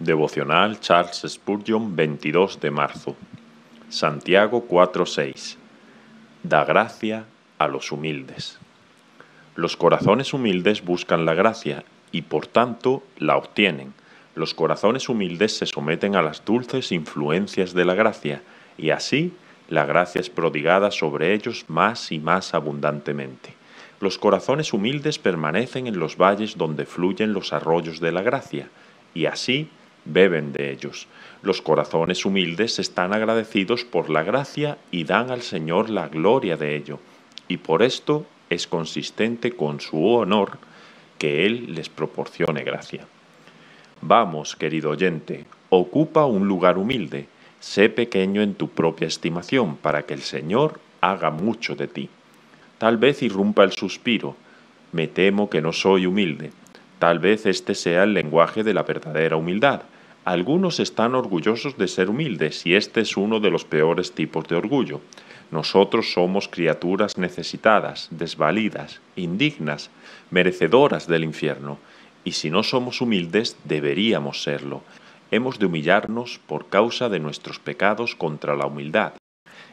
Devocional Charles Spurgeon 22 de marzo. Santiago 4:6. Da gracia a los humildes. Los corazones humildes buscan la gracia y por tanto la obtienen. Los corazones humildes se someten a las dulces influencias de la gracia y así la gracia es prodigada sobre ellos más y más abundantemente. Los corazones humildes permanecen en los valles donde fluyen los arroyos de la gracia y así beben de ellos. Los corazones humildes están agradecidos por la gracia y dan al Señor la gloria de ello, y por esto es consistente con su honor que Él les proporcione gracia. Vamos, querido oyente, ocupa un lugar humilde, sé pequeño en tu propia estimación, para que el Señor haga mucho de ti. Tal vez irrumpa el suspiro, me temo que no soy humilde, Tal vez este sea el lenguaje de la verdadera humildad. Algunos están orgullosos de ser humildes y este es uno de los peores tipos de orgullo. Nosotros somos criaturas necesitadas, desvalidas, indignas, merecedoras del infierno, y si no somos humildes deberíamos serlo. Hemos de humillarnos por causa de nuestros pecados contra la humildad,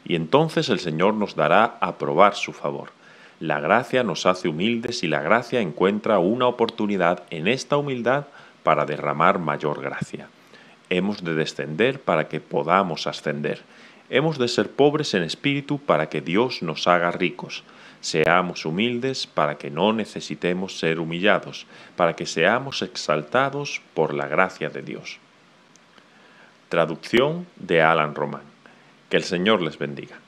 y entonces el Señor nos dará a probar su favor. La gracia nos hace humildes y la gracia encuentra una oportunidad en esta humildad para derramar mayor gracia. Hemos de descender para que podamos ascender. Hemos de ser pobres en espíritu para que Dios nos haga ricos. Seamos humildes para que no necesitemos ser humillados, para que seamos exaltados por la gracia de Dios. Traducción de Alan Román. Que el Señor les bendiga.